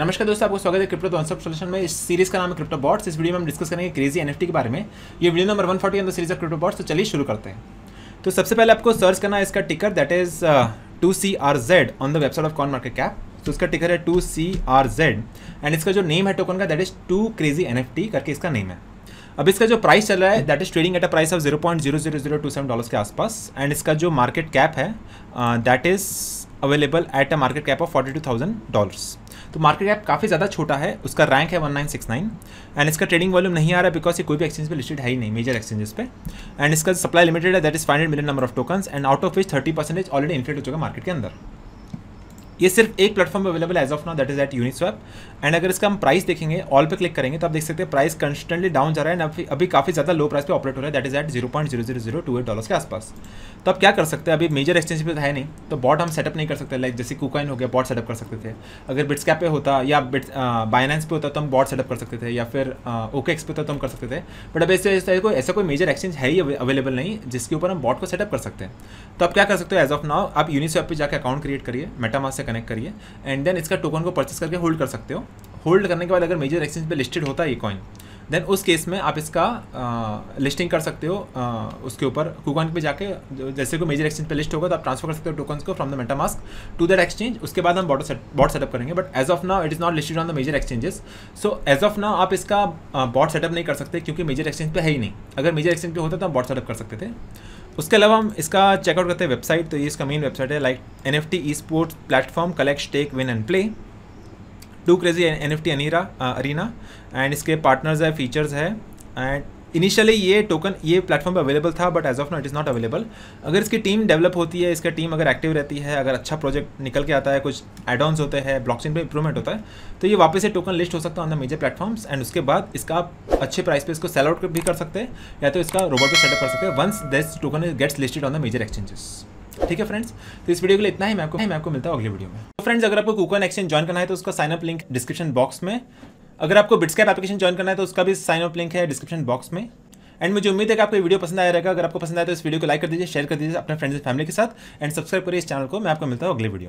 नमस्कार दोस्तों आपको स्वागत है क्रिप्टो कॉन्सेप्ट सोल्यूशन में इस सीरीज का नाम है क्रिप्टो बॉट्स इस वीडियो में हम डिस्कस करेंगे क्रेजी एनएफटी के बारे में ये वीडियो नंबर 140 फोर्टी अंदर सीरीज ऑफ क्रिप्टो बॉट्स तो चलिए शुरू करते हैं तो सबसे पहले आपको सर्च करना है इसका ticker that is two C R Z on the website of coin market cap तो इसका टिकर है two C R Z and इसका जो नेम है टोकन का that is two crazy N F T करके इसका नेम है अब इसका जो प्राइस चल रहा है that is trading at a price of zero point zero zero zero two seven dollars के आसपास एंड इसका जो मार्केट कैप है that is available at a market cap of forty two thousand dollars तो market cap काफ़ी ज़्यादा छोटा है उसका रैंक है one nine six nine and इसका ट्रेडिंग वॉल्यूम नहीं आ रहा है बिकॉज ये कोई भी एक्सचेंज पे लिस्टेड है ही नहीं मेजर एक्सचेंजेस पे एंड इसका सप्लाई लिमिटेड है that is five million number of token and out of which thirty percentage already inflate हो चुका है मार्केट के अंदर ये सिर्फ एक platform available as of now that is at Uniswap and अगर इसका हम प्राइस देखेंगे ऑल पे क्लिक करेंगे तो आप देख सकते हैं प्राइस कंस्टेंटली डाउन जा रहा है अभी, अभी काफी ज्यादा लो प्राइस पे ऑपरेट हो रहा है that is at zero point zero zero zero two eight dollar के आसपास तो आप क्या कर सकते हैं अभी मेजर एक्सचेंज पे तो है नहीं तो बॉट हम सेटअप नहीं कर सकते लाइक जैसे कुकाइन हो गया बॉट सेटअप कर सकते थे अगर बिट्स कैप पे होता या बिट बाइनेंस पे होता तो हम बॉट सेटअप कर सकते थे या फिर ओके एक्स पे होता तो हम कर सकते थे बट अब ऐसे ऐसा कोई ऐसा कोई मेजर एक्सचेंज है ही अवेलेबल नहीं जिसके ऊपर हम बॉट को सेटअप कर सकते हैं तो आप क्या कर सकते हो एज ऑफ नाउ आप यूनिस्वैप पर जाकर अकाउंट क्रिएट करिए मेटामास से कनेक्ट करिए एंड देन इसका टोकन को परचेस करके होल्ड कर सकते हो होल्ड करने के बाद अगर मेजर एक्सचेंज पे लिस्टेड होता है ये कॉइन देन उस केस में आप इसका आ, लिस्टिंग कर सकते हो आ, उसके ऊपर कूकॉन पे जाके जैसे कोई मेजर एक्सचेंज पे लिस्ट होगा तो आप ट्रांसफर कर सकते हो टोकन्स को from the MetaMask to that exchange उसके बाद हम बॉट सेट बॉट सेटअप करेंगे but as of now it is not listed on the major exchanges so as of now आप इसका बॉट सेटअप नहीं कर सकते क्योंकि मेजर एक्सचेंज पे है ही नहीं अगर मेजर एक्सचेंज पे होता तो आप बॉट सेटअप कर सकते थे उसके अलावा हम इसका चेकआउट करते हैं वेबसाइट तो ये इसका मेन वेबसाइट है like N F T E sports platform collect tech win and play two crazy N F T अनीरा अरीना एंड इसके पार्टनर्स है फीचर्स है एंड इनिशियली ये टोकन ये प्लेटफॉर्म पर अवेलेबल था but as of now it is not available अगर इसकी टीम डेवलप होती है इसका टीम अगर एक्टिव रहती है अगर अच्छा प्रोजेक्ट निकल के आता है कुछ एडॉन्स होते हैं ब्लॉकचेन पे इंप्रूवमेंट होता है तो ये वापस से टोकन लिस्ट हो सकता है on the major platforms and उसके बाद इसका आप अच्छे प्राइस पे इसको सेल आउट भी कर सकते हैं या तो इसका रोबोट भी सेटअप कर सकते हैं once this token gets listed on the major exchanges ठीक है फ्रेंड्स तो इस वीडियो के लिए इतना ही मैं आपको मैं आपको मिलता हूँ अगले वीडियो में तो फ्रेंड्स अगर आपको कूकन एक्सचेंज ज्वाइन करना है तो उसका साइनअप लिंक डिस्क्रिप्शन बॉक्स में अगर आपको बिट्सकैप एप्लीकेशन ज्वाइन करना है तो उसका भी साइन अप लिंक है डिस्क्रिप्शन बॉक्स में एंड मुझे उम्मीद है कि आपको ये वीडियो पसंद आया रहेगा अगर आपको पसंद आया तो इस वीडियो को लाइक कर दीजिए शेयर कर दीजिए अपने फ्रेंड्स फैमिली के साथ एंड सब्सक्राइब करिए इस चैनल को मैं आपको मिलता हूँ अगले वीडियो